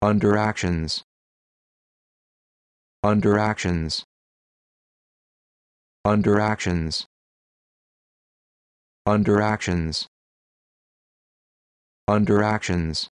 Under actions. Under actions. Under actions. Under actions. Under actions.